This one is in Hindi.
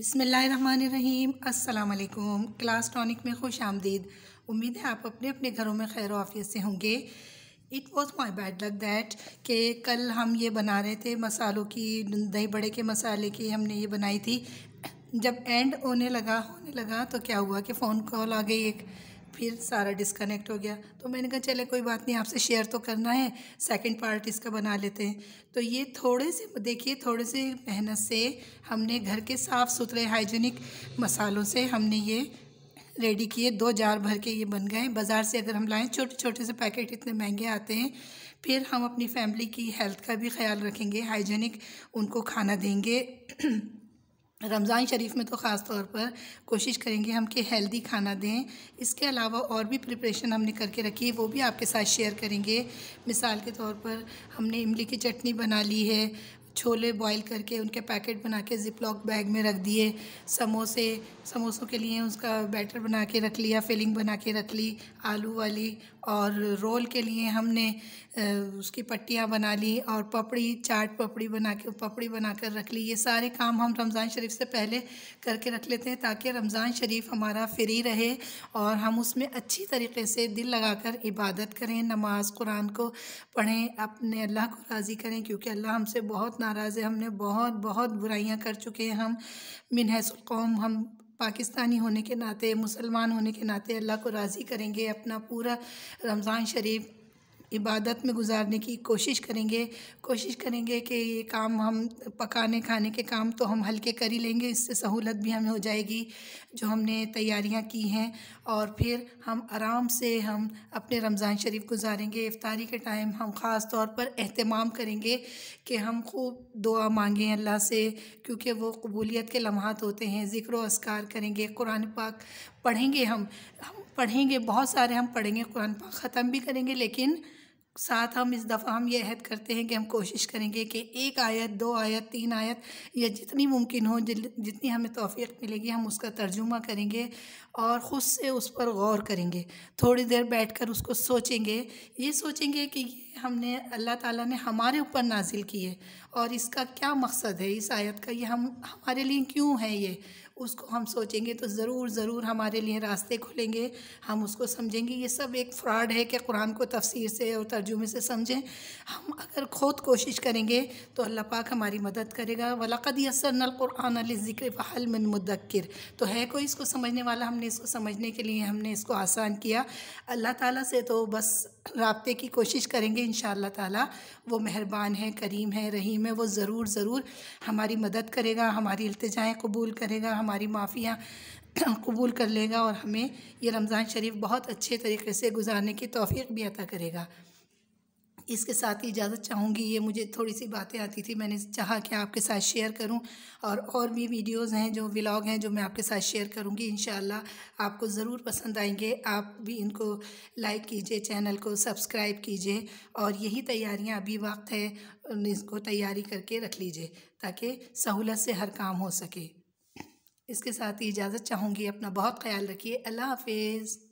बिसमीम् अल्लाम क्लास टॉनिक में खुश आमदीद उम्मीद है आप अपने अपने घरों में खैर वाफियत से होंगे it was my bad luck that कि कल हम ये बना रहे थे मसालों की दही बड़े के मसाले की हमने ये बनाई थी जब एंड होने लगा होने लगा तो क्या हुआ कि फ़ोन कॉल आ गई एक फिर सारा डिस्कनेक्ट हो गया तो मैंने कहा चले कोई बात नहीं आपसे शेयर तो करना है सेकंड पार्ट इसका बना लेते हैं तो ये थोड़े से देखिए थोड़े से मेहनत से हमने घर के साफ़ सुथरे हाइजीनिक मसालों से हमने ये रेडी किए दो जार भर के ये बन गए बाज़ार से अगर हम लाएँ छोटे छोटे से पैकेट इतने महंगे आते हैं फिर हम अपनी फैमिली की हेल्थ का भी ख्याल रखेंगे हाइजीनिक उनको खाना देंगे रमज़ान शरीफ में तो ख़ास तौर पर कोशिश करेंगे हम कि हेल्दी खाना दें इसके अलावा और भी प्रिपरेशन हमने करके रखी है वो भी आपके साथ शेयर करेंगे मिसाल के तौर पर हमने इमली की चटनी बना ली है छोले बॉईल करके उनके पैकेट बना के ज़िपलॉक बैग में रख दिए समोसे समोसों के लिए उसका बैटर बना के रख लिया फिलिंग बना के रख ली आलू वाली और रोल के लिए हमने उसकी पट्टियाँ बना ली और पपड़ी चाट पपड़ी बना के पपड़ी बना कर रख ली ये सारे काम हम रमज़ान शरीफ से पहले करके रख लेते हैं ताकि रमज़ान शरीफ हमारा फ्री रहे और हम उसमें अच्छी तरीके से दिल लगाकर इबादत करें नमाज़ कुरान को पढ़ें अपने अल्लाह को राज़ी करें क्योंकि अल्लाह हमसे बहुत नाराज़ है हमने बहुत बहुत बुराइयाँ कर चुके हैं हम कौम हम पाकिस्तानी होने के नाते मुसलमान होने के नाते अल्लाह को राज़ी करेंगे अपना पूरा रमज़ान शरीफ इबादत में गुजारने की कोशिश करेंगे कोशिश करेंगे कि ये काम हम पकाने खाने के काम तो हम हल्के कर ही लेंगे इससे सहूलत भी हमें हो जाएगी जो हमने तैयारियां की हैं और फिर हम आराम से हम अपने रमज़ान शरीफ गुजारेंगे इफ्तारी के टाइम हम ख़ास तौर पर अहतमाम करेंगे कि हम खूब दुआ मांगें अल्लाह से क्योंकि वो कबूलियत के लम्हात होते हैं ज़िक्र असकार करेंगे कुरान पाक पढ़ेंगे हम हम पढ़ेंगे बहुत सारे हम पढ़ेंगे कुरान पाक ख़त्म भी करेंगे लेकिन साथ हम इस दफ़ा हम ये अहद करते हैं कि हम कोशिश करेंगे कि एक आयत दो आयत तीन आयत या जितनी मुमकिन हो जितनी हमें तोफ़ी मिलेगी हम उसका तर्जुमा करेंगे और ख़ुद से उस पर गौर करेंगे थोड़ी देर बैठ कर उसको सोचेंगे ये सोचेंगे कि ये हमने अल्लाह ताला ने हमारे ऊपर नाजिल की है और इसका क्या मकसद है इस आयत का ये हम हमारे लिए क्यों है ये उसको हम सोचेंगे तो ज़रूर ज़रूर हमारे लिए रास्ते खुलेंगे हम उसको समझेंगे ये सब एक फ्रॉड है कि कुरान को तफसीर से और तर्जुमे से समझें हम अगर खुद कोशिश करेंगे तो अल्लाह पाक हमारी मदद करेगा वलक़द यसरनकुरान ज़िक्र फ़हल मिन मुदक्र तो है कोई इसको समझने वाला हमने इसको समझने के लिए हमने इसको आसान किया अल्लाह ताला से तो बस रबते की कोशिश करेंगे इन ताला वो मेहरबान है करीम है रहीम है वो ज़रूर ज़रूर हमारी मदद करेगा हमारी अल्तजाएँ कबूल करेगा हमारी माफ़ियाँ कबूल कर लेगा और हमें ये रमज़ान शरीफ बहुत अच्छे तरीके से गुजारने की तोफ़ी भी अता करेगा इसके साथ ही इजाज़त चाहूँगी ये मुझे थोड़ी सी बातें आती थी मैंने चाहा कि आपके साथ शेयर करूँ और और भी वीडियोज़ हैं जो व्लॉग हैं जो मैं आपके साथ शेयर करूँगी इन आपको ज़रूर पसंद आएंगे आप भी इनको लाइक कीजिए चैनल को सब्सक्राइब कीजिए और यही तैयारियाँ अभी वक्त है इसको तैयारी करके रख लीजिए ताकि सहूलत से हर काम हो सके इसके साथ ही इजाज़त चाहूँगी अपना बहुत ख्याल रखिए अल्लाह हाफिज़